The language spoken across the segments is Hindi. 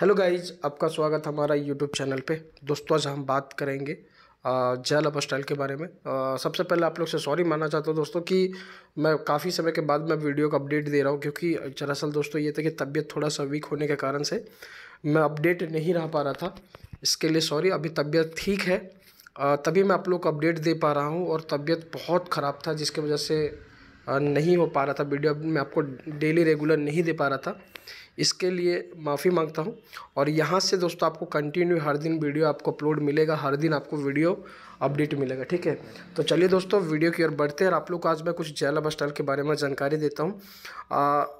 हेलो गाइज आपका स्वागत हमारा यूट्यूब चैनल पे दोस्तों आज हम बात करेंगे जैल अप स्टाइल के बारे में सबसे पहले आप लोग से सॉरी मानना चाहता हूँ दोस्तों कि मैं काफ़ी समय के बाद मैं वीडियो का अपडेट दे रहा हूँ क्योंकि दरअसल दोस्तों ये था कि तबीयत थोड़ा सा वीक होने के कारण से मैं अपडेट नहीं रह पा रहा था इसके लिए सॉरी अभी तबीयत ठीक है तभी मैं आप लोग को अपडेट दे पा रहा हूँ और तबीयत बहुत ख़राब था जिसकी वजह से नहीं हो पा रहा था वीडियो मैं आपको डेली रेगुलर नहीं दे पा रहा था इसके लिए माफ़ी मांगता हूँ और यहाँ से दोस्तों आपको कंटिन्यू हर दिन वीडियो आपको अपलोड मिलेगा हर दिन आपको वीडियो अपडेट मिलेगा ठीक है तो चलिए दोस्तों वीडियो की ओर बढ़ते हैं और आप लोग को आज मैं कुछ जयाला स्टाइल के बारे में जानकारी देता हूँ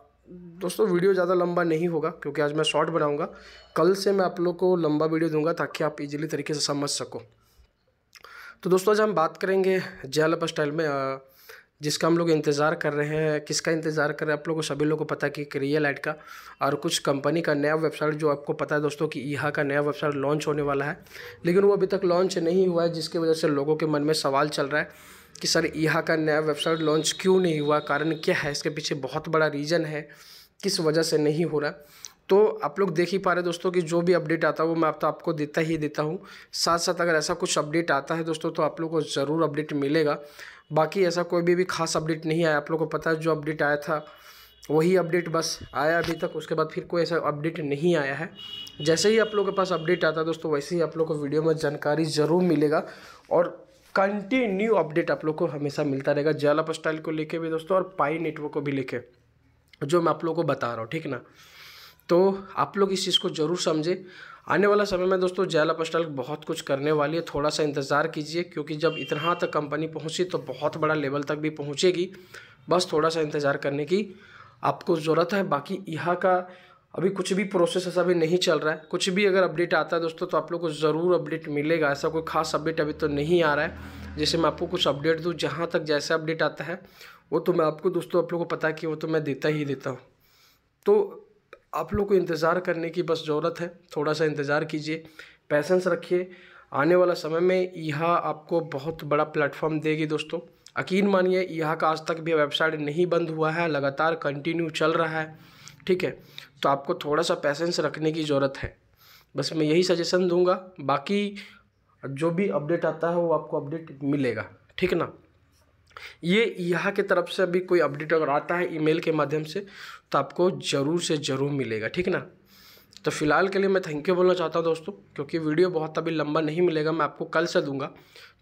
दोस्तों वीडियो ज़्यादा लंबा नहीं होगा क्योंकि आज मैं शॉर्ट बनाऊँगा कल से मैं आप लोग को लंबा वीडियो दूंगा ताकि आप इजीली तरीके से समझ सको तो दोस्तों आज हम बात करेंगे जयालप स्टाइल में आ, जिसका हम लोग इंतज़ार कर रहे हैं किसका इंतज़ार कर रहे हैं आप लोगों को सभी लोगों को पता कि रियल एड का और कुछ कंपनी का नया वेबसाइट जो आपको पता है दोस्तों कि यहाँ e का नया वेबसाइट लॉन्च होने वाला है लेकिन वो अभी तक लॉन्च नहीं हुआ है जिसकी वजह से लोगों के मन में सवाल चल रहा है कि सर यहाँ e का नया वेबसाइट लॉन्च क्यों नहीं हुआ कारण क्या है इसके पीछे बहुत बड़ा रीज़न है किस वजह से नहीं हो रहा तो आप लोग देख ही पा रहे दोस्तों कि जो भी अपडेट आता है वो मैं आप तो आपको देता ही देता हूँ साथ साथ अगर ऐसा कुछ अपडेट आता है दोस्तों तो आप लोग को ज़रूर अपडेट मिलेगा बाकी ऐसा कोई भी, भी खास अपडेट नहीं आया आप लोग को पता है जो अपडेट आया था वही अपडेट बस आया अभी तक उसके बाद फिर कोई ऐसा अपडेट नहीं आया है जैसे ही आप लोग के पास अपडेट आता है दोस्तों वैसे ही आप लोग को वीडियो में जानकारी ज़रूर मिलेगा और कंटिन्यू अपडेट आप लोग को हमेशा मिलता रहेगा जयालाप स्टाइल को लेके भी दोस्तों और पाई नेटवर्क को भी लेके जो मैं आप लोग को बता रहा हूँ ठीक ना तो आप लोग इस चीज़ को ज़रूर समझें आने वाला समय में दोस्तों जयाला पोस्टल बहुत कुछ करने वाली है थोड़ा सा इंतज़ार कीजिए क्योंकि जब इतना तक कंपनी पहुंची तो बहुत बड़ा लेवल तक भी पहुंचेगी बस थोड़ा सा इंतज़ार करने की आपको ज़रूरत है बाकी यहाँ का अभी कुछ भी प्रोसेस ऐसा भी नहीं चल रहा है कुछ भी अगर अपडेट आता है दोस्तों तो आप लोग को ज़रूर अपडेट मिलेगा ऐसा कोई खास अपडेट अभी तो नहीं आ रहा है जैसे मैं आपको कुछ अपडेट दूँ जहाँ तक जैसा अपडेट आता है वो तो मैं आपको दोस्तों आप लोग को पता है कि वो तो मैं देता ही देता हूँ तो आप लोग को इंतज़ार करने की बस ज़रूरत है थोड़ा सा इंतज़ार कीजिए पैसेंस रखिए आने वाला समय में यह आपको बहुत बड़ा प्लेटफॉर्म देगी दोस्तों यकीन मानिए यह का आज तक भी वेबसाइट नहीं बंद हुआ है लगातार कंटिन्यू चल रहा है ठीक है तो आपको थोड़ा सा पैसेंस रखने की ज़रूरत है बस मैं यही सजेशन दूंगा बाकी जो भी अपडेट आता है वो आपको अपडेट मिलेगा ठीक ना ये यहाँ के तरफ से अभी कोई अपडेट अगर आता है ईमेल के माध्यम से तो आपको ज़रूर से ज़रूर मिलेगा ठीक ना तो फिलहाल के लिए मैं थैंक यू बोलना चाहता हूँ दोस्तों क्योंकि वीडियो बहुत अभी लंबा नहीं मिलेगा मैं आपको कल से दूंगा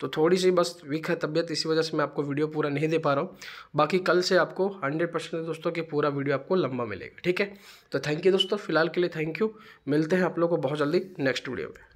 तो थोड़ी सी बस वीक है तबीयत इसी वजह से मैं आपको वीडियो पूरा नहीं दे पा रहा हूँ बाकी कल से आपको हंड्रेड परसेंट दोस्तों कि पूरा वीडियो आपको लंबा मिलेगा ठीक है तो थैंक यू दोस्तों फिलहाल के लिए थैंक यू मिलते हैं आप लोग को बहुत जल्दी नेक्स्ट वीडियो में